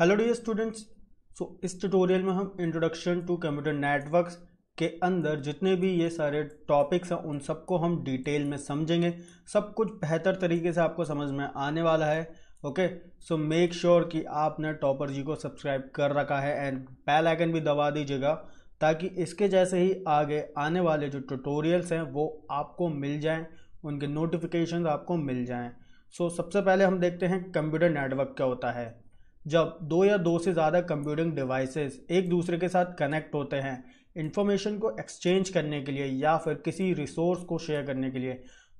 hello dear students so इस tutorial में हम इंट्रोडक्शन टू कंप्यूटर नेटवर्क्स के अंदर जितने भी ये सारे टॉपिक्स हैं उन सबको हम डिटेल में समझेंगे सब कुछ बेहतर तरीके से आपको समझ में आने वाला है ओके सो मेक श्योर कि आपने टॉपर जी को सब्सक्राइब कर रखा है एंड बेल आइकन भी दबा दीजिएगा ताकि इसके जैसे ही आगे आने वाले जो ट्यूटोरियल्स हैं वो आपको मिल जाएँ उनके नोटिफिकेशन आपको मिल जाएँ सो so, सबसे पहले हम देखते हैं कंप्यूटर नेटवर्क क्या होता है जब दो या दो से ज़्यादा कंप्यूटिंग डिवाइसेस एक दूसरे के साथ कनेक्ट होते हैं इन्फॉर्मेशन को एक्सचेंज करने के लिए या फिर किसी रिसोर्स को शेयर करने के लिए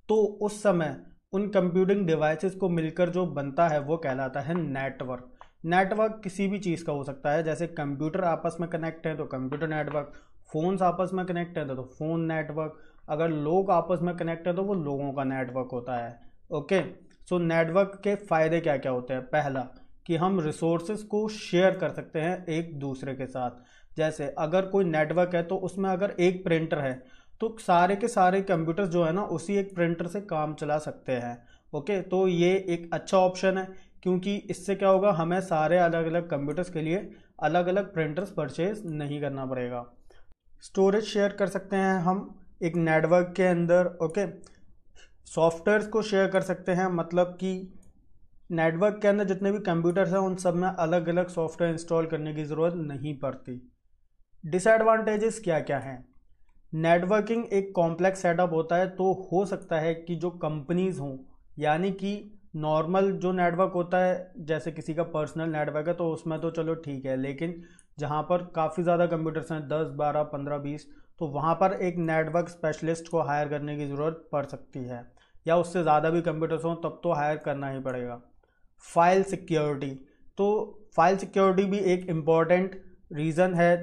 तो उस समय उन कंप्यूटिंग डिवाइसेस को मिलकर जो बनता है वो कहलाता है नेटवर्क नेटवर्क किसी भी चीज़ का हो सकता है जैसे कंप्यूटर आपस में कनेक्ट हैं तो कंप्यूटर नेटवर्क फ़ोन्स आपस में कनेक्ट हैं तो फ़ोन नेटवर्क अगर लोग आपस में कनेक्ट हैं तो वो लोगों का नेटवर्क होता है ओके सो नेटवर्क के फ़ायदे क्या क्या होते हैं पहला कि हम रिसोर्सेज को शेयर कर सकते हैं एक दूसरे के साथ जैसे अगर कोई नेटवर्क है तो उसमें अगर एक प्रिंटर है तो सारे के सारे कंप्यूटर जो है ना उसी एक प्रिंटर से काम चला सकते हैं ओके तो ये एक अच्छा ऑप्शन है क्योंकि इससे क्या होगा हमें सारे अलग अलग कंप्यूटर्स के लिए अलग अलग प्रिंटर्स परचेज नहीं करना पड़ेगा स्टोरेज शेयर कर सकते हैं हम एक नेटवर्क के अंदर ओके सॉफ्टवेयर को शेयर कर सकते हैं मतलब कि नेटवर्क के अंदर जितने भी कंप्यूटर्स हैं उन सब में अलग अलग सॉफ्टवेयर इंस्टॉल करने की ज़रूरत नहीं पड़ती डिसएडवांटेजेस क्या क्या हैं नेटवर्किंग एक कॉम्प्लेक्स सेटअप होता है तो हो सकता है कि जो कंपनीज़ हों यानी कि नॉर्मल जो नेटवर्क होता है जैसे किसी का पर्सनल नेटवर्क है तो उसमें तो चलो ठीक है लेकिन जहाँ पर काफ़ी ज़्यादा कंप्यूटर्स हैं दस बारह पंद्रह बीस तो वहाँ पर एक नेटवर्क स्पेशलिस्ट को हायर करने की ज़रूरत पड़ सकती है या उससे ज़्यादा भी कंप्यूटर्स हों तब तो हायर करना ही पड़ेगा फाइल सिक्योरिटी तो फाइल सिक्योरिटी भी एक इम्पॉर्टेंट रीज़न है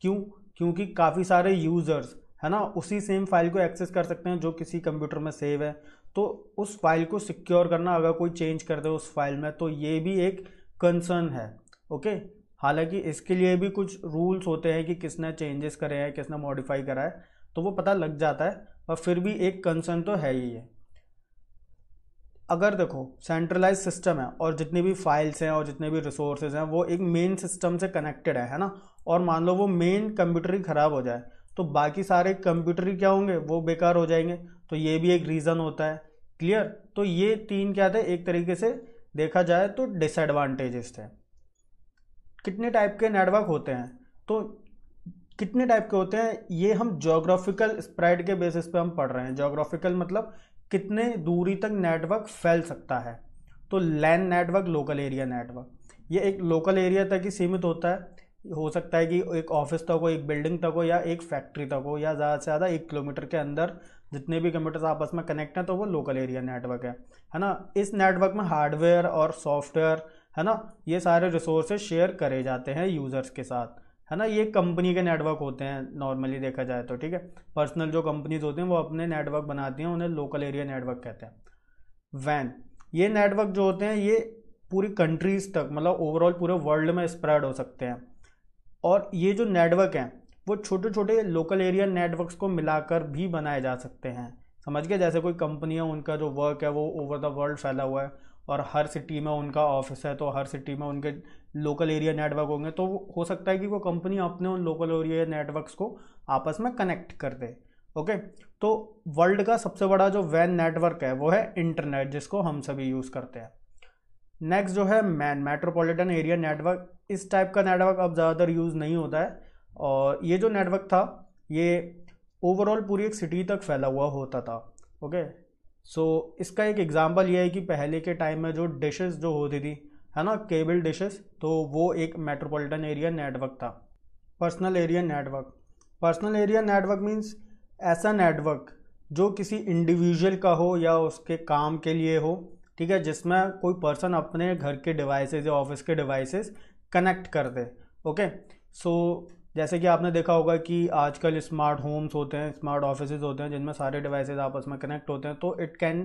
क्यों क्योंकि काफ़ी सारे यूज़र्स है ना उसी सेम फाइल को एक्सेस कर सकते हैं जो किसी कंप्यूटर में सेव है तो उस फाइल को सिक्योर करना अगर कोई चेंज कर दे उस फाइल में तो ये भी एक कंसर्न है ओके हालांकि इसके लिए भी कुछ रूल्स होते हैं कि किसने चेंजेस करे हैं किसने मॉडिफाई करा है तो वो पता लग जाता है और फिर भी एक कंसर्न तो है ही है अगर देखो सेंट्रलाइज सिस्टम है और जितनी भी फाइल्स हैं और जितने भी रिसोर्सेज हैं वो एक मेन सिस्टम से कनेक्टेड है है ना और मान लो वो मेन कंप्यूटर ही ख़राब हो जाए तो बाकी सारे कंप्यूटर ही क्या होंगे वो बेकार हो जाएंगे तो ये भी एक रीज़न होता है क्लियर तो ये तीन क्या थे एक तरीके से देखा जाए तो डिसएडवांटेजेस थे कितने टाइप के नेटवर्क होते हैं तो कितने टाइप के होते हैं ये हम जोग्राफिकल स्प्रेड के बेसिस पे हम पढ़ रहे हैं जोग्राफिकल मतलब कितने दूरी तक नेटवर्क फैल सकता है तो LAN network local area network ये एक लोकल एरिया तक ही सीमित होता है हो सकता है कि एक ऑफिस तक हो एक बिल्डिंग तक हो या एक फैक्ट्री तक हो या ज़्यादा से ज़्यादा एक किलोमीटर के अंदर जितने भी कंप्यूटर्स आपस में कनेक्ट हैं तो वो लोकल एरिया नेटवर्क है है ना इस नेटवर्क में हार्डवेयर और सॉफ्टवेयर है ना ये सारे रिसोर्सेज शेयर करे जाते हैं यूज़र्स के साथ है ना ये कंपनी के नेटवर्क होते हैं नॉर्मली देखा जाए तो ठीक है पर्सनल जो कंपनीज होती हैं वो अपने नेटवर्क बनाती हैं उन्हें लोकल एरिया नेटवर्क कहते हैं वैन ये नेटवर्क जो होते हैं ये पूरी कंट्रीज तक मतलब ओवरऑल पूरे वर्ल्ड में स्प्रेड हो सकते हैं और ये जो नेटवर्क हैं वो छोटे छोटे लोकल एरिया नेटवर्क्स को मिलाकर भी बनाए जा सकते हैं समझ गए जैसे कोई कंपनी है उनका जो वर्क है वो ओवर द वर्ल्ड फैला हुआ है और हर सिटी में उनका ऑफिस है तो हर सिटी में उनके लोकल एरिया नेटवर्क होंगे तो हो सकता है कि वो कंपनी अपने उन लोकल एरिया नेटवर्क्स को आपस में कनेक्ट कर दे ओके तो वर्ल्ड का सबसे बड़ा जो वैन नेटवर्क है वो है इंटरनेट जिसको हम सभी यूज़ करते हैं नेक्स्ट जो है मैन मेट्रोपॉलिटन एरिया नेटवर्क इस टाइप का नेटवर्क अब ज़्यादातर यूज़ नहीं होता है और ये जो नेटवर्क था ये ओवरऑल पूरी एक सिटी तक फैला हुआ होता था ओके सो so, इसका एक एग्ज़ाम्पल ये है कि पहले के टाइम में जो डिशेस जो होती थी है ना केबल डिशेस तो वो एक मेट्रोपॉलिटन एरिया नेटवर्क था personal area network personal area network means ऐसा नेटवर्क जो किसी इंडिविजुअल का हो या उसके काम के लिए हो ठीक है जिसमें कोई पर्सन अपने घर के डिवाइसेज या ऑफिस के डिवाइसेज कनेक्ट कर दे ओके सो जैसे कि आपने देखा होगा कि आजकल स्मार्ट होम्स होते हैं स्मार्ट ऑफिस होते हैं जिनमें सारे डिवाइसेज आपस में कनेक्ट होते हैं तो it can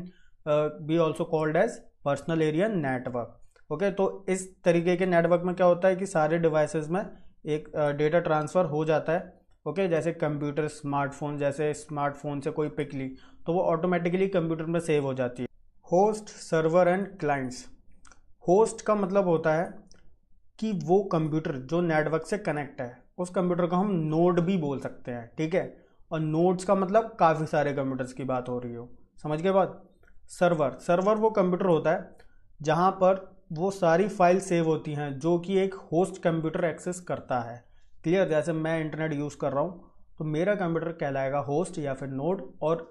be also called as personal area network okay तो इस तरीके के नेटवर्क में क्या होता है कि सारे डिवाइसेज में एक डेटा uh, ट्रांसफ़र हो जाता है ओके okay, जैसे कंप्यूटर स्मार्टफोन जैसे स्मार्टफोन से कोई पिक ली तो वो ऑटोमेटिकली कंप्यूटर में सेव हो जाती है host server and clients host का मतलब होता है कि वो कंप्यूटर जो नेटवर्क से कनेक्ट है उस कंप्यूटर को हम नोड भी बोल सकते हैं ठीक है और नोड्स का मतलब काफ़ी सारे कंप्यूटर्स की बात हो रही हो समझ के बाद सर्वर सर्वर वो कंप्यूटर होता है जहाँ पर वो सारी फाइल सेव होती हैं जो कि एक होस्ट कंप्यूटर एक्सेस करता है क्लियर जैसे मैं इंटरनेट यूज़ कर रहा हूँ तो मेरा कंप्यूटर कहलाएगा होस्ट या फिर नोड और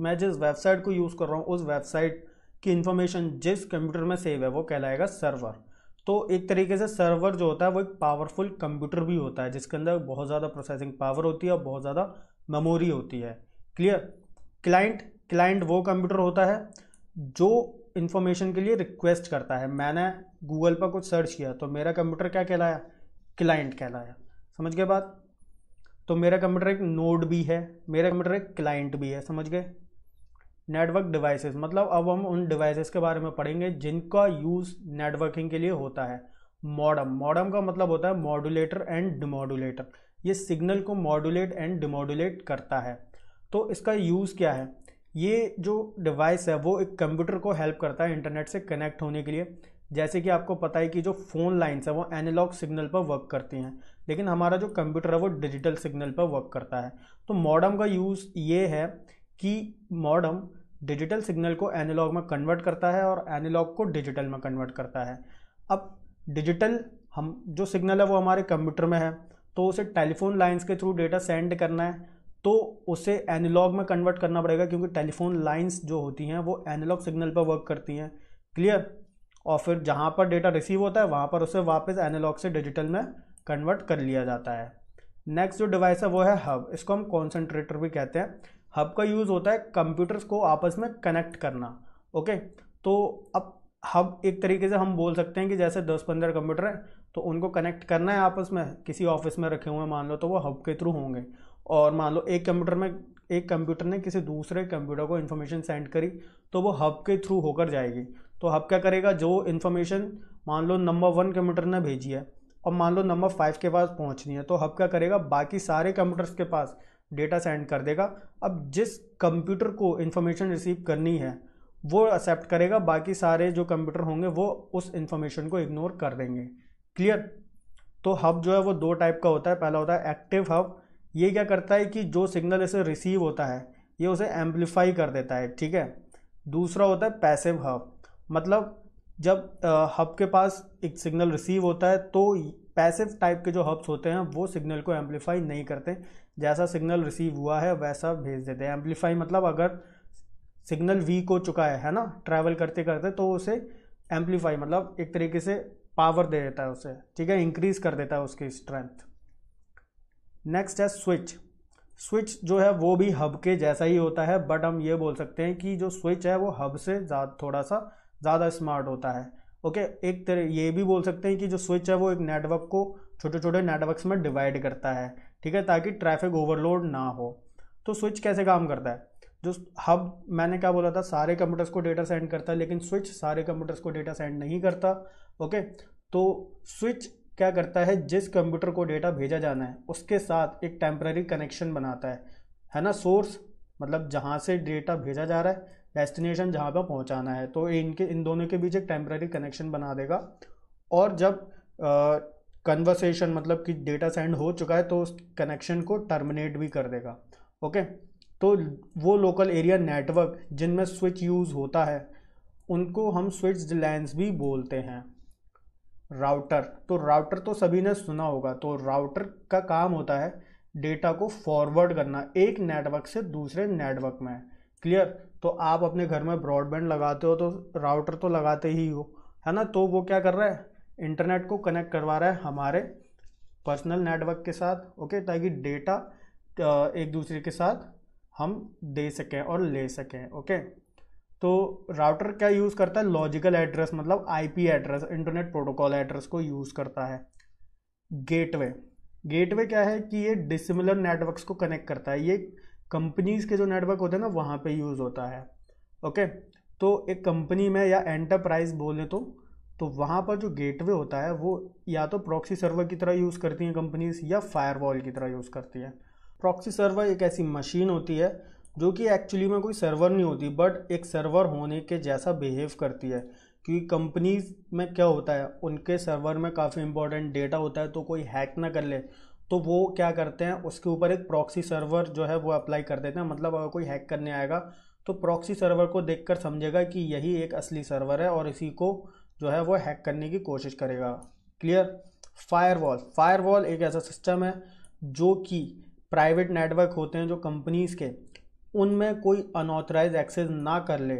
मैं जिस वेबसाइट को यूज़ कर रहा हूँ उस वेबसाइट की इन्फॉर्मेशन जिस कंप्यूटर में सेव है वो कहलाएगा सर्वर तो एक तरीके से सर्वर जो होता है वो एक पावरफुल कंप्यूटर भी होता है जिसके अंदर बहुत ज़्यादा प्रोसेसिंग पावर होती है और बहुत ज़्यादा मेमोरी होती है क्लियर क्लाइंट क्लाइंट वो कंप्यूटर होता है जो इन्फॉर्मेशन के लिए रिक्वेस्ट करता है मैंने गूगल पर कुछ सर्च किया तो मेरा कंप्यूटर क्या कहलाया क्लाइंट कहलाया समझ गए बात तो मेरा कंप्यूटर एक नोड भी है मेरा कंप्यूटर एक क्लाइंट भी है समझ गए नेटवर्क डिवाइसेस मतलब अब हम उन डिवाइसेस के बारे में पढ़ेंगे जिनका यूज़ नेटवर्किंग के लिए होता है मॉडम मॉडम का मतलब होता है मॉडुलेटर एंड डिमोडुलेटर ये सिग्नल को मॉडुलेट एंड डिमोडुलेट करता है तो इसका यूज़ क्या है ये जो डिवाइस है वो एक कंप्यूटर को हेल्प करता है इंटरनेट से कनेक्ट होने के लिए जैसे कि आपको पता है कि जो फ़ोन लाइन्स हैं वो एनालॉग सिग्नल पर वर्क करती हैं लेकिन हमारा जो कंप्यूटर है वो डिजिटल सिग्नल पर वर्क करता है तो मॉडम का यूज़ ये है कि मॉडम डिजिटल सिग्नल को एनालॉग में कन्वर्ट करता है और एनालॉग को डिजिटल में कन्वर्ट करता है अब डिजिटल हम जो सिग्नल है वो हमारे कंप्यूटर में है तो उसे टेलीफोन लाइंस के थ्रू डेटा सेंड करना है तो उसे एनालॉग में कन्वर्ट करना पड़ेगा क्योंकि टेलीफोन लाइंस जो होती हैं वो एनालॉग सिग्नल पर वर्क करती हैं क्लियर और फिर जहाँ पर डेटा रिसीव होता है वहाँ पर उसे वापस एनालॉग से डिजिटल में कन्वर्ट कर लिया जाता है नेक्स्ट जो डिवाइस है वो है हब इसको हम कॉन्सेंट्रेटर भी कहते हैं हब का यूज़ होता है कंप्यूटर्स को आपस में कनेक्ट करना ओके तो अब हब एक तरीके से हम बोल सकते हैं कि जैसे दस पंद्रह कंप्यूटर हैं तो उनको कनेक्ट करना है आपस में किसी ऑफिस में रखे हुए मान लो तो वो हब के थ्रू होंगे और मान लो एक कंप्यूटर में एक कंप्यूटर ने किसी दूसरे कंप्यूटर को इन्फॉर्मेशन सेंड करी तो वो हब के थ्रू होकर जाएगी तो हब क्या करेगा जो इन्फॉर्मेशन मान लो नंबर वन कंप्यूटर ने भेजी है और मान लो नंबर फाइव के पास पहुंचनी है तो हब क्या करेगा बाकी सारे कंप्यूटर्स के पास डेटा सेंड कर देगा अब जिस कंप्यूटर को इन्फॉर्मेशन रिसीव करनी है वो एक्सेप्ट करेगा बाकी सारे जो कंप्यूटर होंगे वो उस इन्फॉर्मेशन को इग्नोर कर देंगे क्लियर तो हब जो है वो दो टाइप का होता है पहला होता है एक्टिव हब ये क्या करता है कि जो सिग्नल इसे रिसीव होता है ये उसे एम्पलीफाई कर देता है ठीक है दूसरा होता है पैसिव हब मतलब जब हब के पास एक सिग्नल रिसीव होता है तो पैसिव टाइप के जो हब्स होते हैं वो सिग्नल को एम्पलीफाई नहीं करते जैसा सिग्नल रिसीव हुआ है वैसा भेज देते हैं एम्पलीफाई मतलब अगर सिग्नल वीक हो चुका है है ना ट्रैवल करते करते तो उसे एम्पलीफाई मतलब एक तरीके से पावर दे देता है उसे ठीक है इंक्रीज कर देता है उसकी स्ट्रेंथ नेक्स्ट है स्विच स्विच जो है वो भी हब के जैसा ही होता है बट हम ये बोल सकते हैं कि जो स्विच है वो हब से ज़्यादा थोड़ा सा ज़्यादा स्मार्ट होता है ओके एक तरह ये भी बोल सकते हैं कि जो स्विच है वो एक नेटवर्क को छोटे छोटे नेटवर्क्स में डिवाइड करता है ठीक है ताकि ट्रैफिक ओवरलोड ना हो तो स्विच कैसे काम करता है जो हब मैंने क्या बोला था सारे कंप्यूटर्स को डेटा सेंड करता है लेकिन स्विच सारे कंप्यूटर्स को डेटा सेंड नहीं करता ओके तो स्विच क्या करता है जिस कंप्यूटर को डेटा भेजा जाना है उसके साथ एक टेम्प्रेरी कनेक्शन बनाता है है ना सोर्स मतलब जहाँ से डेटा भेजा जा रहा है डेस्टिनेशन जहाँ पर पहुँचाना है तो इनके इन दोनों के बीच एक टेम्प्रेरी कनेक्शन बना देगा और जब आ, कन्वर्सेशन मतलब कि डेटा सेंड हो चुका है तो उस कनेक्शन को टर्मिनेट भी कर देगा ओके तो वो लोकल एरिया नेटवर्क जिनमें स्विच यूज़ होता है उनको हम स्विच लैंस भी बोलते हैं राउटर तो राउटर तो सभी ने सुना होगा तो राउटर का काम होता है डेटा को फॉरवर्ड करना एक नेटवर्क से दूसरे नेटवर्क में क्लियर तो आप अपने घर में ब्रॉडबैंड लगाते हो तो राउटर तो लगाते ही हो है ना तो वो क्या कर रहा है इंटरनेट को कनेक्ट करवा रहा है हमारे पर्सनल नेटवर्क के साथ ओके ताकि डेटा एक दूसरे के साथ हम दे सकें और ले सकें ओके तो राउटर क्या यूज़ करता है लॉजिकल एड्रेस मतलब IP address internet protocol address को यूज़ करता है गेटवे गेटवे क्या है कि ये डिसिमिलर नेटवर्क्स को कनेक्ट करता है ये कंपनीज के जो नेटवर्क होते हैं ना वहाँ पे यूज़ होता है ओके तो एक कंपनी में या एंटरप्राइज बोले तो तो वहाँ पर जो गेटवे होता है वो या तो प्रॉक्सी सर्वर की तरह यूज़ करती हैं कंपनीज या फायरवॉल की तरह यूज़ करती हैं प्रॉक्सी सर्वर एक ऐसी मशीन होती है जो कि एक्चुअली में कोई सर्वर नहीं होती बट एक सर्वर होने के जैसा बिहेव करती है क्योंकि कंपनीज में क्या होता है उनके सर्वर में काफ़ी इंपॉर्टेंट डेटा होता है तो कोई हैक ना कर ले तो वो क्या करते हैं उसके ऊपर एक प्रॉक्सी सर्वर जो है वो अप्लाई कर देते हैं मतलब अगर कोई हैक करने आएगा तो प्रॉक्सी सर्वर को देखकर समझेगा कि यही एक असली सर्वर है और इसी को जो है वो हैक करने की कोशिश करेगा क्लियर फायरवॉल फायरवॉल एक ऐसा सिस्टम है जो कि प्राइवेट नेटवर्क होते हैं जो कंपनीज़ के उनमें कोई अनऑथराइज एक्सेस ना कर ले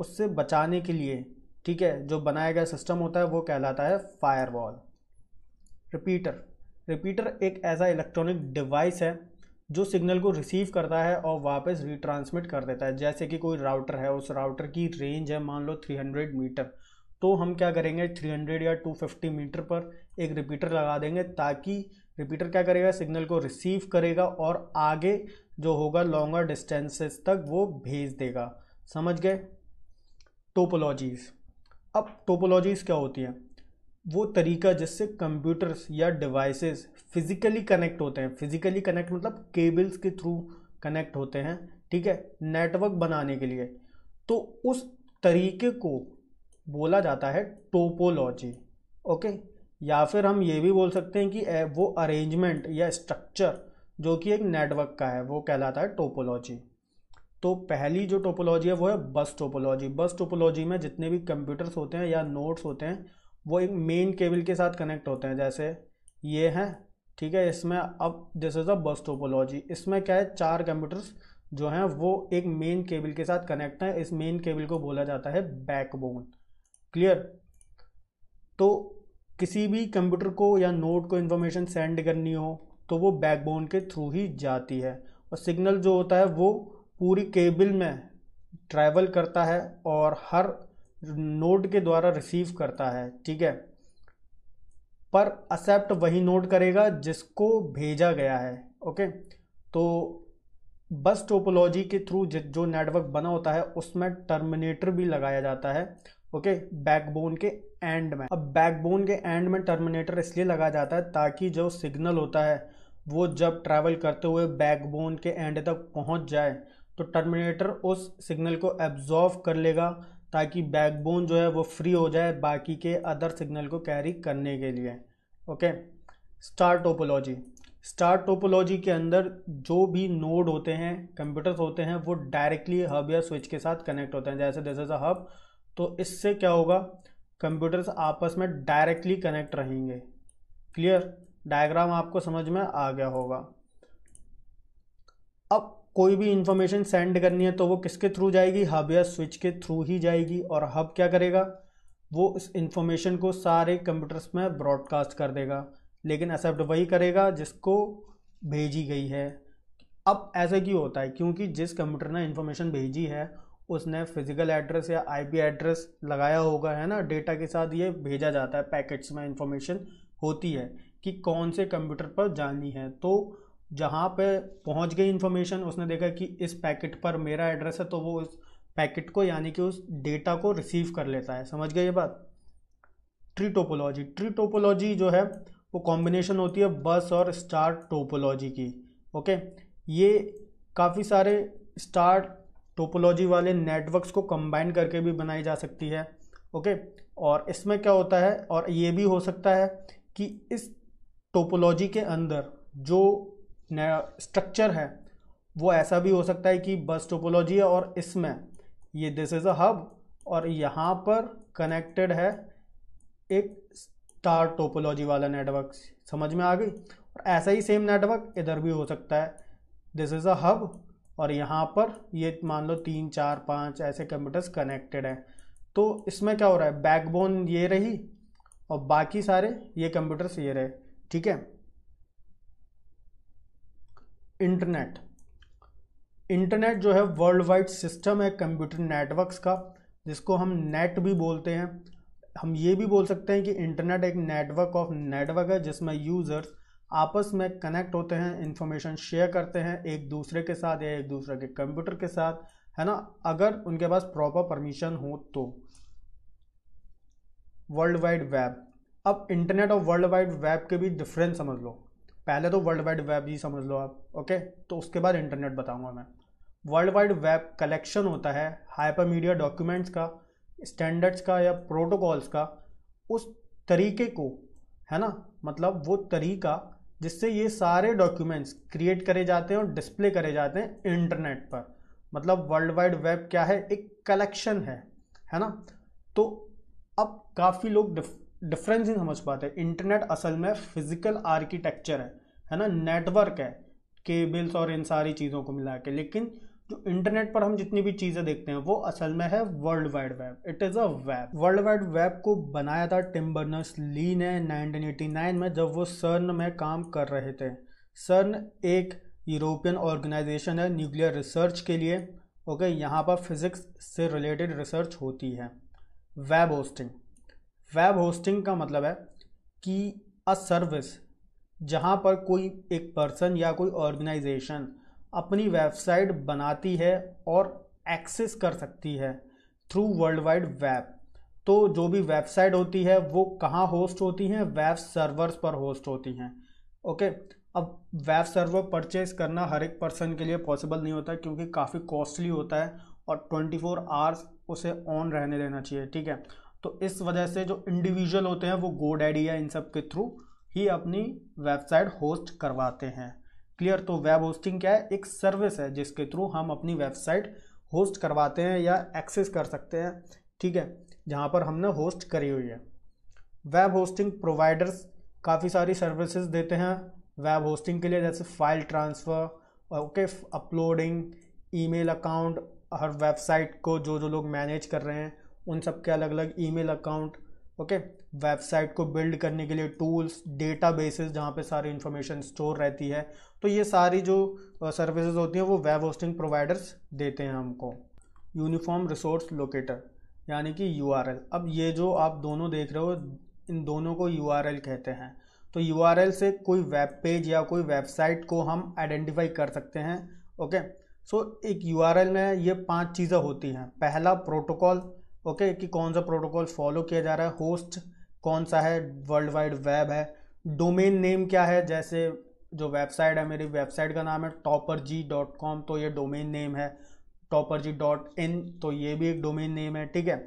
उससे बचाने के लिए ठीक है जो बनाया गया सिस्टम होता है वो कहलाता है फायरवॉल रिपीटर रिपीटर एक ऐसा इलेक्ट्रॉनिक डिवाइस है जो सिग्नल को रिसीव करता है और वापस रिट्रांसमिट कर देता है जैसे कि कोई राउटर है उस राउटर की रेंज है मान लो 300 मीटर तो हम क्या करेंगे 300 या 250 मीटर पर एक रिपीटर लगा देंगे ताकि रिपीटर क्या करेगा सिग्नल को रिसीव करेगा और आगे जो होगा लॉन्गर डिस्टेंसेस तक वो भेज देगा समझ गए टोपोलॉजीज़ अब टोपोलॉजीज़ क्या होती हैं वो तरीका जिससे कंप्यूटर्स या डिवाइसेस फिज़िकली कनेक्ट होते हैं फिज़िकली कनेक्ट मतलब केबल्स के थ्रू कनेक्ट होते हैं ठीक है नेटवर्क बनाने के लिए तो उस तरीके को बोला जाता है टोपोलॉजी ओके या फिर हम ये भी बोल सकते हैं कि वो अरेंजमेंट या स्ट्रक्चर जो कि एक नेटवर्क का है वो कहलाता है टोपोलॉजी तो पहली जो टोपोलॉजी है वो है बस टोपोलॉजी बस टोपोलॉजी में जितने भी कंप्यूटर्स होते हैं या नोट्स होते हैं वो एक मेन केबल के साथ कनेक्ट होते हैं जैसे ये हैं ठीक है इसमें अब दिस इज़ अ बस टोपोलॉजी इसमें क्या है चार कंप्यूटर्स जो हैं वो एक मेन केबल के साथ कनेक्ट हैं इस मेन केबल को बोला जाता है बैकबोन क्लियर तो किसी भी कंप्यूटर को या नोट को इन्फॉर्मेशन सेंड करनी हो तो वो बैकबोन के थ्रू ही जाती है और सिग्नल जो होता है वो पूरी केबल में ट्रैवल करता है और हर नोड के द्वारा रिसीव करता है ठीक है पर एक्सेप्ट वही नोट करेगा जिसको भेजा गया है ओके तो बस टोपोलॉजी के थ्रू जो नेटवर्क बना होता है उसमें टर्मिनेटर भी लगाया जाता है ओके बैकबोन के एंड में अब बैकबोन के एंड में टर्मिनेटर इसलिए लगा जाता है ताकि जो सिग्नल होता है वो जब ट्रैवल करते हुए बैकबोन के एंड तक पहुंच जाए तो टर्मिनेटर उस सिग्नल को एब्जॉर्व कर लेगा ताकि बैकबोन जो है वो फ्री हो जाए बाकी के अदर सिग्नल को कैरी करने के लिए okay star topology star topology के अंदर जो भी नोड होते हैं कंप्यूटर्स होते हैं वो डायरेक्टली हब या स्विच के साथ कनेक्ट होते हैं जैसे दिस इज़ अ हब तो इससे क्या होगा कंप्यूटर्स आपस में डायरेक्टली कनेक्ट रहेंगे क्लियर डायग्राम आपको समझ में आ गया होगा अब कोई भी इंफॉर्मेशन सेंड करनी है तो वो किसके थ्रू जाएगी हब या स्विच के थ्रू ही जाएगी और हब क्या करेगा वो इस इंफॉर्मेशन को सारे कंप्यूटर्स में ब्रॉडकास्ट कर देगा लेकिन एक्सेप्ट वही करेगा जिसको भेजी गई है अब ऐसा क्यों होता है क्योंकि जिस कंप्यूटर ने इन्फॉर्मेशन भेजी है उसने फिजिकल एड्रेस या आईपी एड्रेस लगाया होगा है ना डेटा के साथ ये भेजा जाता है पैकेट्स में इंफॉर्मेशन होती है कि कौन से कंप्यूटर पर जानी है तो जहाँ पे पहुँच गई इन्फॉर्मेशन उसने देखा कि इस पैकेट पर मेरा एड्रेस है तो वो उस पैकेट को यानी कि उस डेटा को रिसीव कर लेता है समझ गए ये बात ट्री टोपोलॉजी ट्री टोपोलॉजी जो है वो कॉम्बिनेशन होती है बस और स्टार टोपोलॉजी की ओके ये काफ़ी सारे स्टार टोपोलॉजी वाले नेटवर्क्स को कंबाइन करके भी बनाई जा सकती है ओके और इसमें क्या होता है और ये भी हो सकता है कि इस टोपोलॉजी के अंदर जो स्ट्रक्चर है वो ऐसा भी हो सकता है कि बस टोपोलॉजी है और इसमें ये दिस इज़ अ हब और यहाँ पर कनेक्टेड है एक स्टार टोपोलॉजी वाला नेटवर्क समझ में आ गई और ऐसा ही सेम नेटवर्क इधर भी हो सकता है दिस इज़ अ हब और यहाँ पर ये मान लो तीन चार पाँच ऐसे कंप्यूटर्स कनेक्टेड हैं तो इसमें क्या हो रहा है बैकबोन ये रही और बाकी सारे ये कंप्यूटर्स ये रहे ठीक है इंटरनेट इंटरनेट जो है वर्ल्ड वाइड सिस्टम है कंप्यूटर नेटवर्क्स का जिसको हम नेट भी बोलते हैं हम ये भी बोल सकते हैं कि इंटरनेट एक नेटवर्क ऑफ नेटवर्क है जिसमें यूज़र्स आपस में कनेक्ट होते हैं इन्फॉर्मेशन शेयर करते हैं एक दूसरे के साथ या एक दूसरे के कंप्यूटर के साथ है ना अगर उनके पास प्रॉपर परमिशन हो तो वर्ल्ड वाइड वेब अब इंटरनेट और वर्ल्ड वाइड वेब के भी डिफरेंस समझ लो पहले तो वर्ल्ड वाइड वेब ही समझ लो आप ओके तो उसके बाद इंटरनेट बताऊंगा मैं वर्ल्ड वाइड वेब कलेक्शन होता है हाइपर मीडिया डॉक्यूमेंट्स का स्टैंडर्ड्स का या प्रोटोकॉल्स का उस तरीके को है ना मतलब वो तरीका जिससे ये सारे डॉक्यूमेंट्स क्रिएट करे जाते हैं और डिस्प्ले करे जाते हैं इंटरनेट पर मतलब वर्ल्ड वाइड वेब क्या है एक कलेक्शन है है ना तो अब काफ़ी लोग डिफरेंस ही समझ पाते इंटरनेट असल में फिजिकल आर्किटेक्चर है है ना नेटवर्क है केबल्स और इन सारी चीज़ों को मिला के लेकिन तो इंटरनेट पर हम जितनी भी चीज़ें देखते हैं वो असल में है world wide web it is a web world wide web को बनाया था टिम बर्नर्स ली ने 1989 में जब वो सर्न में काम कर रहे थे सर्न एक यूरोपियन ऑर्गेनाइजेशन है न्यूक्लियर रिसर्च के लिए ओके यहाँ पर फिज़िक्स से रिलेटेड रिसर्च होती है वेब होस्टिंग वेब होस्टिंग का मतलब है कि अ सर्विस जहाँ पर कोई एक पर्सन या कोई ऑर्गेनाइजेशन अपनी वेबसाइट बनाती है और एक्सेस कर सकती है थ्रू वर्ल्ड वाइड वेब तो जो भी वेबसाइट होती है वो कहाँ होस्ट होती हैं वेब सर्वर्स पर होस्ट होती हैं ओके अब वेब सर्वर परचेज करना हर एक पर्सन के लिए पॉसिबल नहीं होता क्योंकि काफ़ी कॉस्टली होता है और 24 फोर आवर्स उसे ऑन रहने देना चाहिए ठीक है तो इस वजह से जो इंडिविजुअल होते हैं वो गोड आइडिया इन सब के थ्रू ही अपनी वेबसाइट होस्ट करवाते हैं क्लियर तो वेब होस्टिंग क्या है एक सर्विस है जिसके थ्रू हम अपनी वेबसाइट होस्ट करवाते हैं या एक्सेस कर सकते हैं ठीक है जहाँ पर हमने होस्ट करी हुई है वेब होस्टिंग प्रोवाइडर्स काफ़ी सारी सर्विसेज देते हैं वेब होस्टिंग के लिए जैसे file transfer okay uploading email account हर वेबसाइट को जो जो लोग मैनेज कर रहे हैं उन सब के अलग अलग ईमेल अकाउंट ओके वेबसाइट को बिल्ड करने के लिए टूल्स डेटा बेसिस जहाँ पर सारी इन्फॉर्मेशन स्टोर रहती है तो ये सारी जो सर्विसेज होती हैं वो वेब होस्टिंग प्रोवाइडर्स देते हैं हमको यूनिफॉर्म रिसोर्स लोकेटर यानी कि यू अब ये जो आप दोनों देख रहे हो इन दोनों को यू कहते हैं तो यू से कोई वेब पेज या कोई वेबसाइट को हम आइडेंटिफाई कर सकते हैं ओके सो so, एक यू में ये पांच चीज़ें होती हैं पहला प्रोटोकॉल ओके okay, कि कौन सा प्रोटोकॉल फॉलो किया जा रहा है होस्ट कौन सा है वर्ल्ड वाइड वेब है डोमेन नेम क्या है जैसे जो वेबसाइट है मेरी वेबसाइट का नाम है टॉपर जी डॉट कॉम तो ये डोमेन नेम है टॉपर जी डॉट इन तो ये भी एक डोमेन नेम है ठीक है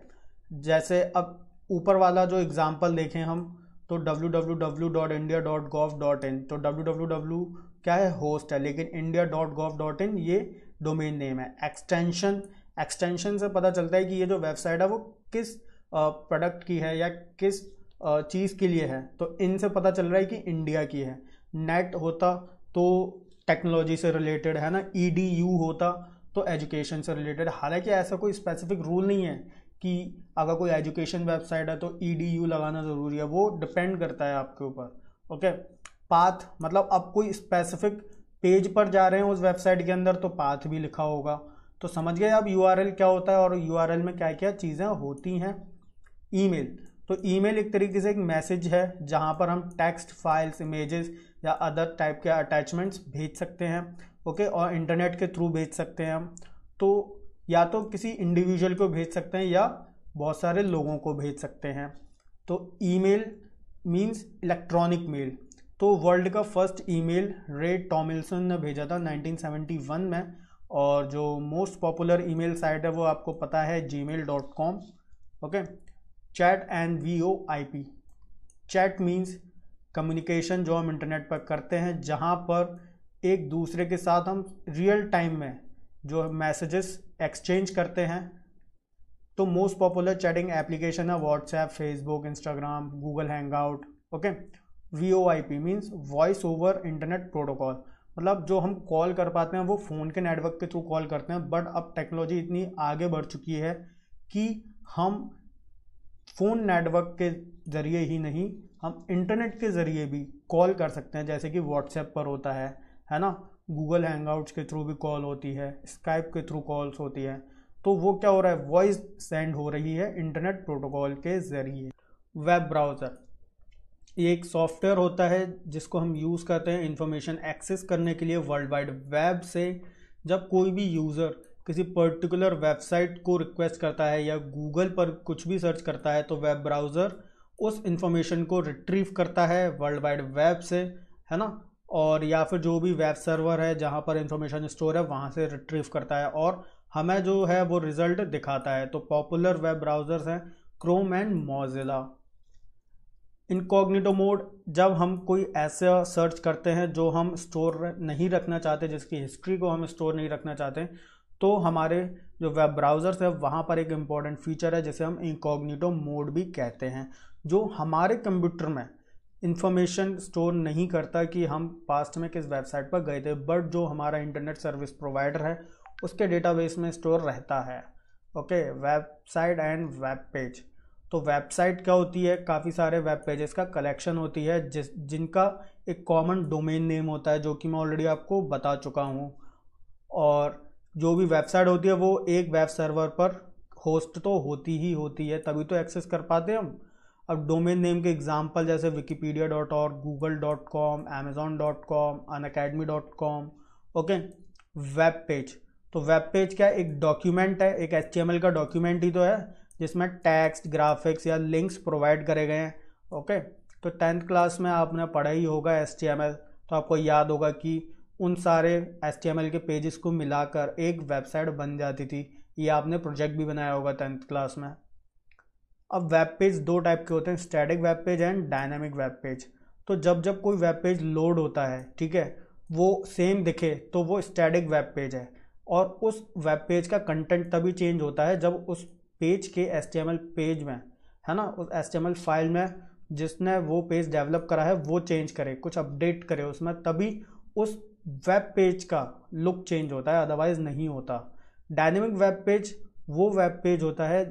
जैसे अब ऊपर वाला जो एग्ज़ाम्पल देखें हम तो W W W dot India dot gov dot in तो डब्ल्यू डब्ल्यू डब्ल्यू क्या है होस्ट है लेकिन India dot gov dot in ये डोमेन नेम है एक्सटेंशन एक्सटेंशन से पता चलता है कि ये जो वेबसाइट है वो किस प्रोडक्ट की है या किस चीज़ के लिए है तो इनसे पता चल रहा है कि इंडिया की है नेट होता तो टेक्नोलॉजी से रिलेटेड है ना ई डी यू होता तो एजुकेशन से रिलेटेड हालांकि ऐसा कोई स्पेसिफिक रूल नहीं है कि अगर कोई एजुकेशन वेबसाइट है तो ई डी यू लगाना ज़रूरी है वो डिपेंड करता है आपके ऊपर ओके पाथ मतलब आप कोई स्पेसिफिक पेज पर जा रहे हैं उस वेबसाइट के अंदर तो पाथ भी लिखा होगा तो समझ गए अब यू क्या होता है और यू में क्या क्या चीज़ें होती हैं ईमेल तो ईमेल एक तरीके से एक मैसेज है जहाँ पर हम टेक्स्ट फाइल्स इमेजेस या अदर टाइप के अटैचमेंट्स भेज सकते हैं ओके और इंटरनेट के थ्रू भेज सकते हैं हम तो या तो किसी इंडिविजुअल को भेज सकते हैं या बहुत सारे लोगों को भेज सकते हैं तो ईमेल मींस इलेक्ट्रॉनिक मेल तो वर्ल्ड का फर्स्ट ईमेल रे टॉमिल्सन ने भेजा था 1971 में और जो मोस्ट पॉपुलर ईमेल साइट है वो आपको पता है Gmail dot com okay chat and V O I P chat means communication जो हम इंटरनेट पर करते हैं जहाँ पर एक दूसरे के साथ हम रियल टाइम में जो मैसेजेस एक्सचेंज करते हैं तो मोस्ट पॉपुलर चैटिंग एप्लीकेशन है WhatsApp Facebook Instagram Google Hangout okay V O I P means voice over internet protocol मतलब जो हम कॉल कर पाते हैं वो फ़ोन के नेटवर्क के थ्रू कॉल करते हैं बट अब टेक्नोलॉजी इतनी आगे बढ़ चुकी है कि हम फ़ोन नेटवर्क के ज़रिए ही नहीं हम इंटरनेट के ज़रिए भी कॉल कर सकते हैं जैसे कि व्हाट्सएप पर होता है है ना गूगल हैंगआउट्स के थ्रू भी कॉल होती है स्काइप के थ्रू कॉल्स होती है तो वो क्या हो रहा है वॉइस सेंड हो रही है इंटरनेट प्रोटोकॉल के ज़रिए वेब ब्राउज़र ये एक सॉफ्टवेयर होता है जिसको हम यूज़ करते हैं इन्फॉर्मेशन एक्सेस करने के लिए वर्ल्ड वाइड वेब से जब कोई भी यूज़र किसी पर्टिकुलर वेबसाइट को रिक्वेस्ट करता है या गूगल पर कुछ भी सर्च करता है तो वेब ब्राउज़र उस इंफॉर्मेशन को रिट्रीव करता है वर्ल्ड वाइड वेब से है ना और या फिर जो भी वेब सर्वर है जहाँ पर इंफॉर्मेशन स्टोर है वहाँ से रिट्रीव करता है और हमें जो है वो रिज़ल्ट दिखाता है तो पॉपुलर वेब ब्राउज़र्स हैं Chrome and Mozilla incognito mode जब हम कोई ऐसा सर्च करते हैं जो हम स्टोर नहीं रखना चाहते जिसकी हिस्ट्री को हम स्टोर नहीं रखना चाहते तो हमारे जो वेब ब्राउज़र्स है वहाँ पर एक इम्पॉर्टेंट फीचर है जिसे हम इनकॉग्निटो मोड भी कहते हैं जो हमारे कंप्यूटर में इंफॉर्मेशन स्टोर नहीं करता कि हम पास्ट में किस वेबसाइट पर गए थे बट जो हमारा इंटरनेट सर्विस प्रोवाइडर है उसके डेटाबेस में स्टोर रहता है okay website and web page तो वेबसाइट क्या होती है काफ़ी सारे वेब पेजेस का कलेक्शन होती है जिस जिनका एक कॉमन डोमेन नेम होता है जो कि मैं ऑलरेडी आपको बता चुका हूँ और जो भी वेबसाइट होती है वो एक वेब सर्वर पर होस्ट तो होती ही होती है तभी तो एक्सेस कर पाते हम अब डोमेन नेम के एग्जाम्पल जैसे विकीपीडिया डॉट और Google dot com Amazon dot com Unacademy dot com okay web page तो वेब पेज क्या एक डॉक्यूमेंट है एक एच का डॉक्यूमेंट ही तो है जिसमें टेक्स्ट ग्राफिक्स या लिंक्स प्रोवाइड करे गए हैं ओके तो टेंथ क्लास में आपने पढ़ा ही होगा एस तो आपको याद होगा कि उन सारे एस के पेजेस को मिलाकर एक वेबसाइट बन जाती थी ये आपने प्रोजेक्ट भी बनाया होगा टेंथ क्लास में अब वेब पेज दो टाइप के होते हैं static web page and dynamic web page तो जब जब कोई वेब पेज लोड होता है ठीक है वो सेम दिखे तो वो स्टैटिक वेब पेज है और उस वेब पेज का कंटेंट तभी चेंज होता है जब उस पेज के एस पेज में है ना उस एस फाइल में जिसने वो पेज डेवलप करा है वो चेंज करे कुछ अपडेट करे उसमें तभी उस वेब पेज का लुक चेंज होता है अदरवाइज नहीं होता डायनेमिक वेब पेज वो वेब पेज होता है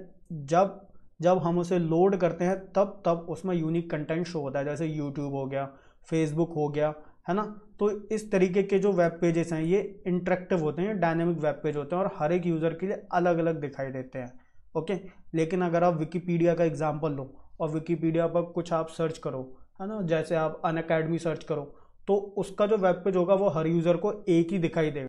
जब जब हम उसे लोड करते हैं तब तब उसमें यूनिक कंटेंट शो होता है जैसे यूट्यूब हो गया फेसबुक हो गया है ना तो इस तरीके के जो वेब पेजेस हैं ये इंटरेक्टिव होते हैं डायनेमिक वेब पेज होते हैं और हर एक यूज़र के लिए अलग अलग दिखाई देते हैं ओके लेकिन अगर आप विकीपीडिया का एग्जाम्पल लो और विकीपीडिया पर कुछ आप सर्च करो है ना जैसे आप अन सर्च करो तो उसका जो वेब पेज होगा वो हर यूज़र को एक ही दिखाई देगा